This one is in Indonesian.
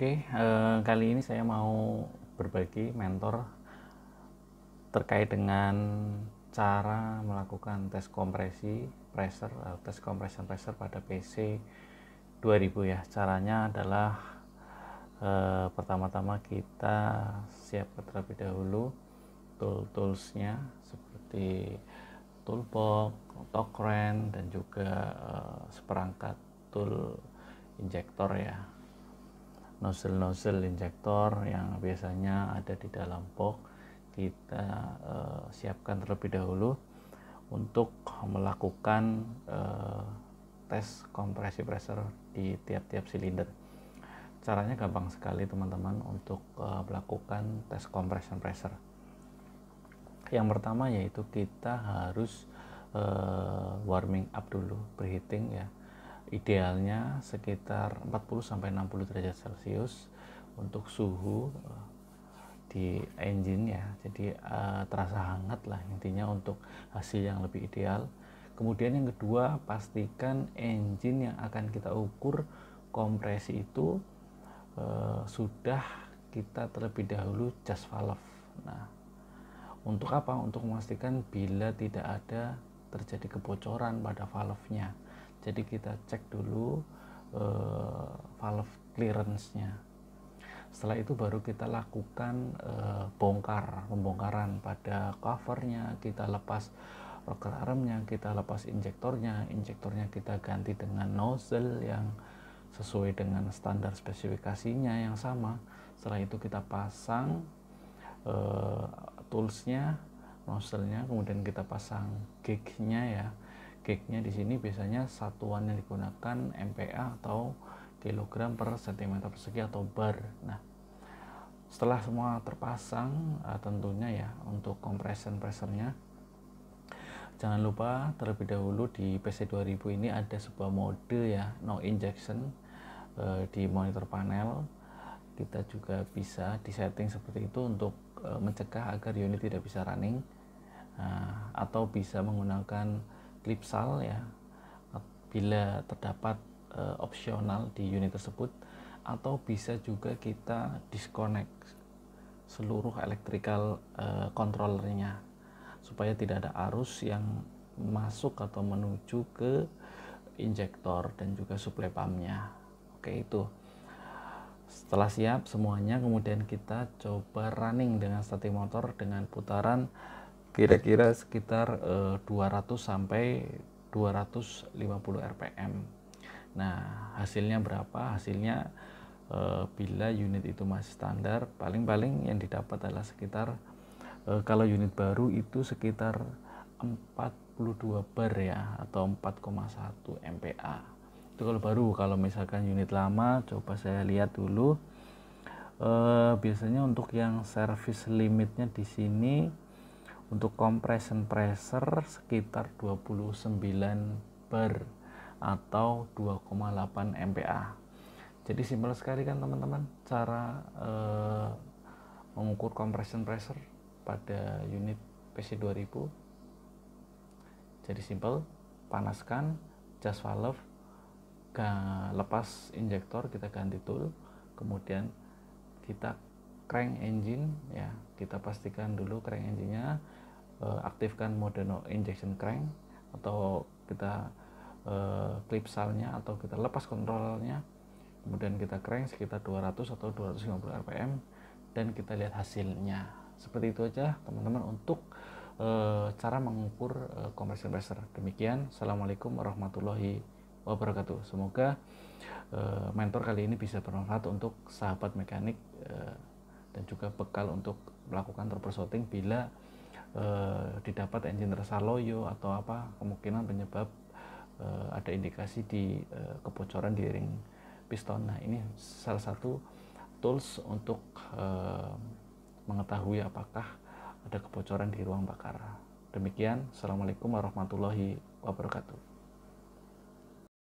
Oke, eh, kali ini saya mau berbagi mentor terkait dengan cara melakukan tes kompresi pressure atau eh, tes compression pressure pada PC 2000 ya. Caranya adalah eh, pertama-tama kita siap terlebih dahulu tool-toolsnya seperti toolbox, tokren dan juga eh, seperangkat tool injektor ya nozzle-nozzle injektor yang biasanya ada di dalam box kita uh, siapkan terlebih dahulu untuk melakukan uh, tes kompresi pressure di tiap-tiap silinder caranya gampang sekali teman-teman untuk uh, melakukan tes compression pressure yang pertama yaitu kita harus warming up dulu preheating ya idealnya sekitar 40 sampai 60 derajat Celcius untuk suhu eh, di engine ya jadi uh, terasa hangat lah intinya untuk hasil yang lebih ideal kemudian yang kedua pastikan engine yang akan kita ukur kompresi itu uh, sudah kita terlebih dahulu just valve nah untuk apa untuk memastikan bila tidak ada terjadi kebocoran pada valve nya jadi kita cek dulu uh, valve clearance-nya setelah itu baru kita lakukan uh, bongkar pembongkaran pada covernya kita lepas rocker armnya kita lepas injektornya injektornya kita ganti dengan nozzle yang sesuai dengan standar spesifikasinya yang sama setelah itu kita pasang uh, toolsnya nozzle-nya kemudian kita pasang gig nya ya Gignya di sini biasanya satuan yang digunakan MPA atau kilogram per sentimeter persegi atau bar. Nah, setelah semua terpasang eh, tentunya ya untuk compression pressernya jangan lupa terlebih dahulu di PC2000 ini ada sebuah mode ya no injection eh, di monitor panel kita juga bisa disetting seperti itu untuk eh, mencegah agar unit tidak bisa running atau bisa menggunakan klipsal ya bila terdapat uh, opsional di unit tersebut atau bisa juga kita disconnect seluruh electrical uh, controllernya supaya tidak ada arus yang masuk atau menuju ke injektor dan juga supply pumpnya oke itu setelah siap semuanya kemudian kita coba running dengan static motor dengan putaran kira-kira sekitar uh, eh, 200 sampai 250 RPM. Nah, hasilnya berapa? Hasilnya uh, bila unit itu masih standar, paling-paling yang didapat adalah sekitar uh, kalau unit baru itu sekitar 42 bar ya atau 4,1 MPa. Itu kalau baru, kalau misalkan unit lama coba saya lihat dulu. Uh, biasanya untuk yang service limitnya di sini untuk compression pressure sekitar 29 bar atau 2,8 MPa jadi simpel sekali kan teman-teman cara eh, mengukur compression pressure pada unit PC2000 jadi simpel panaskan jas valve lepas injektor kita ganti tool kemudian kita crank engine ya kita pastikan dulu crank engine-nya uh, aktifkan mode no injection crank atau kita uh, clip salnya atau kita lepas kontrolnya kemudian kita crank sekitar 200 atau 250 rpm dan kita lihat hasilnya seperti itu aja teman-teman untuk uh, cara mengukur uh, compression pressure demikian assalamualaikum warahmatullahi wabarakatuh semoga uh, mentor kali ini bisa bermanfaat untuk sahabat mekanik dan juga bekal untuk melakukan troubleshooting bila eh, didapat engine rasa loyo atau apa kemungkinan penyebab eh, ada indikasi di eh, kebocoran di ring piston. Nah, ini salah satu tools untuk eh, mengetahui apakah ada kebocoran di ruang bakar. Demikian, Assalamualaikum warahmatullahi wabarakatuh.